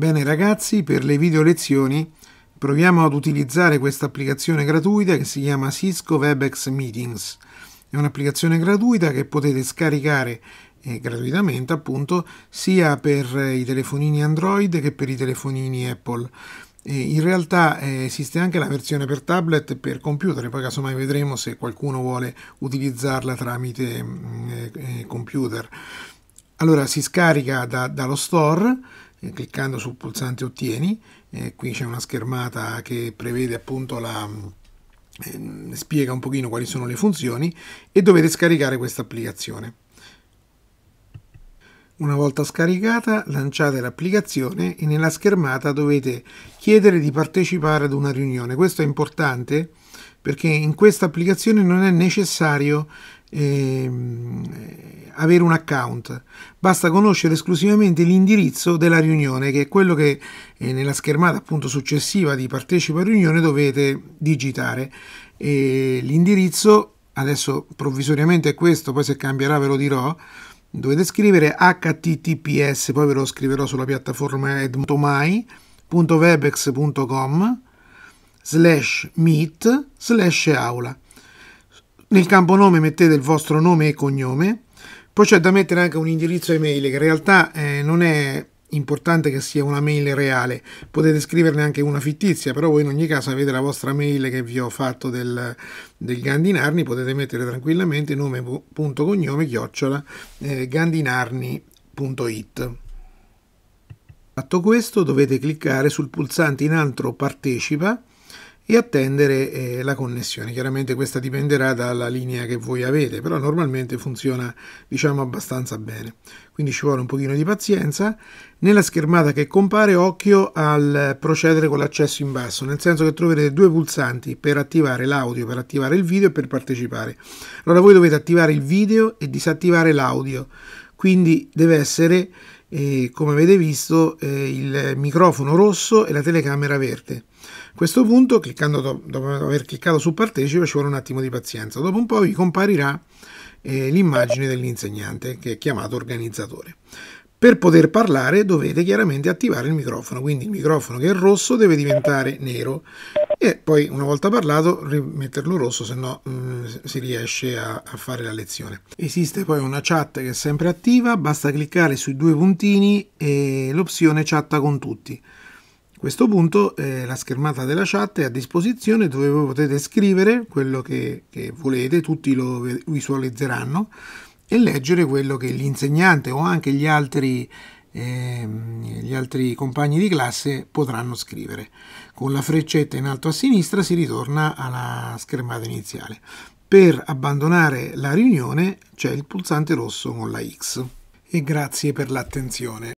Bene ragazzi, per le video lezioni proviamo ad utilizzare questa applicazione gratuita che si chiama Cisco Webex Meetings. È un'applicazione gratuita che potete scaricare eh, gratuitamente appunto sia per eh, i telefonini Android che per i telefonini Apple. Eh, in realtà eh, esiste anche la versione per tablet e per computer, poi casomai vedremo se qualcuno vuole utilizzarla tramite mm, eh, eh, computer. Allora si scarica da, dallo store cliccando sul pulsante ottieni, eh, qui c'è una schermata che prevede appunto la, eh, spiega un pochino quali sono le funzioni e dovete scaricare questa applicazione. Una volta scaricata lanciate l'applicazione e nella schermata dovete chiedere di partecipare ad una riunione. Questo è importante perché in questa applicazione non è necessario eh, avere un account, basta conoscere esclusivamente l'indirizzo della riunione, che è quello che eh, nella schermata appunto successiva di partecipa a riunione dovete digitare. E l'indirizzo adesso provvisoriamente è questo, poi se cambierà ve lo dirò. Dovete scrivere https, poi ve lo scriverò sulla piattaforma edmotomai.webex.com slash meet slash aula. Nel campo nome mettete il vostro nome e cognome, poi c'è da mettere anche un indirizzo email che in realtà eh, non è importante che sia una mail reale, potete scriverne anche una fittizia, però voi in ogni caso avete la vostra mail che vi ho fatto del, del Gandinarni, potete mettere tranquillamente nome.cognome chiocciola eh, gandinarni.it. Fatto questo dovete cliccare sul pulsante in altro partecipa e attendere eh, la connessione. Chiaramente questa dipenderà dalla linea che voi avete, però normalmente funziona diciamo abbastanza bene. Quindi ci vuole un pochino di pazienza. Nella schermata che compare occhio al procedere con l'accesso in basso, nel senso che troverete due pulsanti per attivare l'audio, per attivare il video e per partecipare. Allora voi dovete attivare il video e disattivare l'audio. Quindi deve essere e come avete visto eh, il microfono rosso e la telecamera verde. A questo punto, cliccando, dopo aver cliccato su partecipa, ci vuole un attimo di pazienza. Dopo un po' vi comparirà eh, l'immagine dell'insegnante che è chiamato organizzatore. Per poter parlare dovete chiaramente attivare il microfono, quindi il microfono che è rosso deve diventare nero e poi una volta parlato rimetterlo rosso, se no mm, si riesce a, a fare la lezione. Esiste poi una chat che è sempre attiva, basta cliccare sui due puntini e l'opzione chatta con tutti. A questo punto eh, la schermata della chat è a disposizione dove voi potete scrivere quello che, che, volete, tutti lo visualizzeranno e leggere quello che l'insegnante o anche gli altri, eh, gli altri compagni di classe potranno scrivere. Con la freccetta in alto a sinistra si ritorna alla schermata iniziale. Per abbandonare la riunione c'è il pulsante rosso con la X. E grazie per l'attenzione.